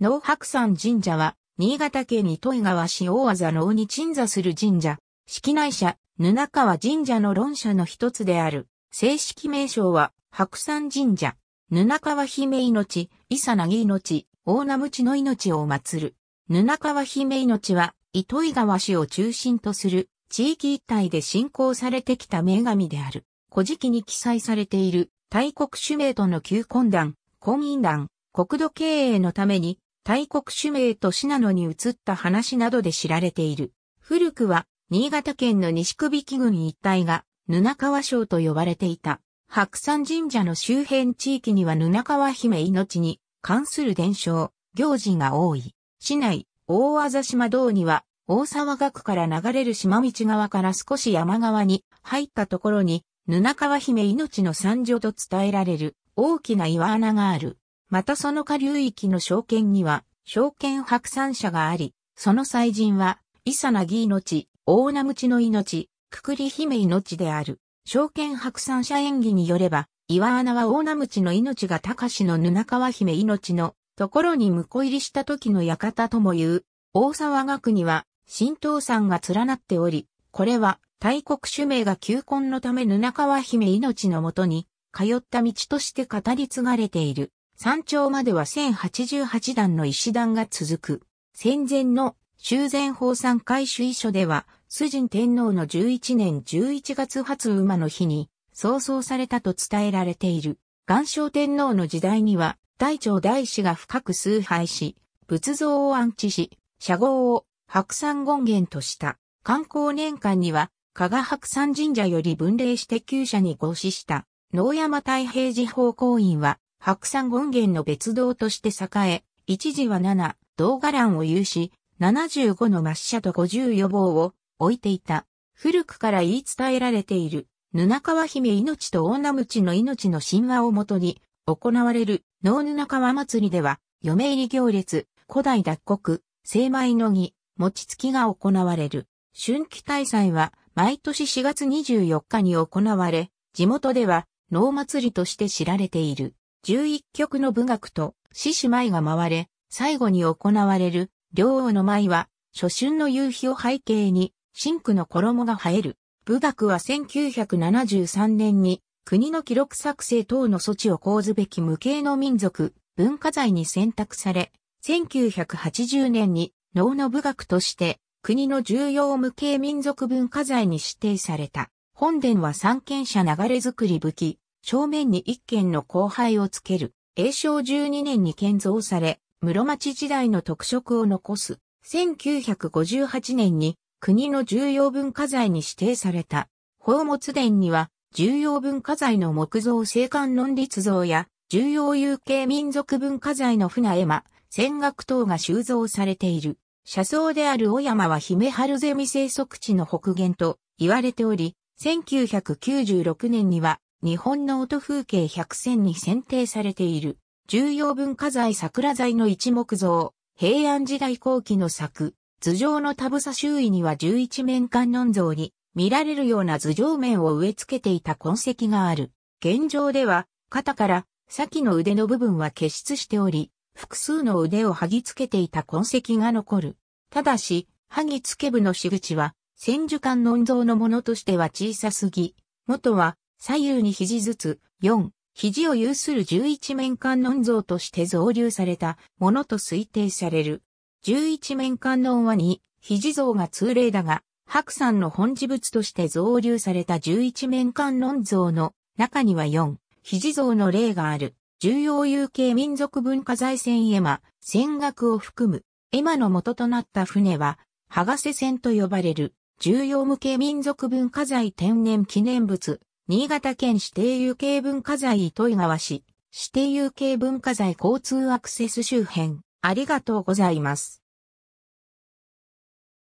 能白山神社は、新潟県糸魚川市大技能に鎮座する神社、式内社、布川神社の論社の一つである。正式名称は、白山神社、布川姫命、伊佐なぎ命、大名無知の命を祀る。布川姫命は、糸魚川市を中心とする地域一帯で信仰されてきた女神である。古事記に記載されている、大国主名との旧婚団、婚姻団、国土経営のために、大国主名と信濃に移った話などで知られている。古くは、新潟県の西首木郡一帯が、布川省と呼ばれていた。白山神社の周辺地域には布川姫命に関する伝承、行事が多い。市内、大字島道には、大沢岳から流れる島道側から少し山側に入ったところに、布川姫命の山女と伝えられる大きな岩穴がある。またその下流域の証券には、証券白山社があり、その祭神は、イサナギ命、大名口の命、くくり姫命である。証券白山社演技によれば、岩穴は大名口の命が高しの布川姫命のところに婿入りした時の館とも言う。大沢学には、神道山が連なっており、これは、大国主名が求婚のため布川姫命のもとに、通った道として語り継がれている。山頂までは1088段の石段が続く。戦前の修繕法産会主遺書では、崇神天皇の11年11月初馬の日に、創創されたと伝えられている。岩礁天皇の時代には、大長大師が深く崇拝し、仏像を安置し、社号を白山権現とした。観光年間には、加賀白山神社より分霊して旧社に合祀した、農山太平寺法公院は、白山権現の別道として栄え、一時は7、動伽藍を有し、75の抹茶と50予防を置いていた。古くから言い伝えられている、布川姫命と女鞭の命の神話をもとに、行われる、能布川祭りでは、嫁入り行列、古代脱穀、精米の儀、餅つきが行われる。春季大祭は、毎年4月24日に行われ、地元では、能祭りとして知られている。11曲の舞楽と獅子舞が回れ、最後に行われる両王の舞は、初春の夕日を背景に、真紅の衣が映える。舞楽は1973年に、国の記録作成等の措置を講ずべき無形の民族、文化財に選択され、1980年に能の舞楽として、国の重要無形民族文化財に指定された。本殿は三権者流れ作り武器、正面に一軒の後輩をつける。永正12年に建造され、室町時代の特色を残す。1958年に国の重要文化財に指定された。宝物殿には重要文化財の木造青函論立像や重要有形民族文化財の船絵馬、戦学等が収蔵されている。車窓である小山は姫春ゼミ生息地の北限と言われており、1996年には日本の音風景100選に選定されている、重要文化財桜材の一木像、平安時代後期の作、頭上の田房周囲には11面観音像に、見られるような頭上面を植え付けていた痕跡がある。現状では、肩から先の腕の部分は結出しており、複数の腕を剥ぎ付けていた痕跡が残る。ただし、剥ぎ付け部の仕口は、千手観音像のものとしては小さすぎ、元は左右に肘ずつ、4、肘を有する11面観音像として造立されたものと推定される。11面観音は2、肘像が通例だが、白山の本事物として造立された11面観音像の中には4、肘像の例がある。重要有形民族文化財船絵馬、船学を含む。絵馬の元となった船は、剥がせ船と呼ばれる、重要無形民族文化財天然記念物、新潟県指定有形文化財糸魚川市、指定有形文化財交通アクセス周辺、ありがとうございます。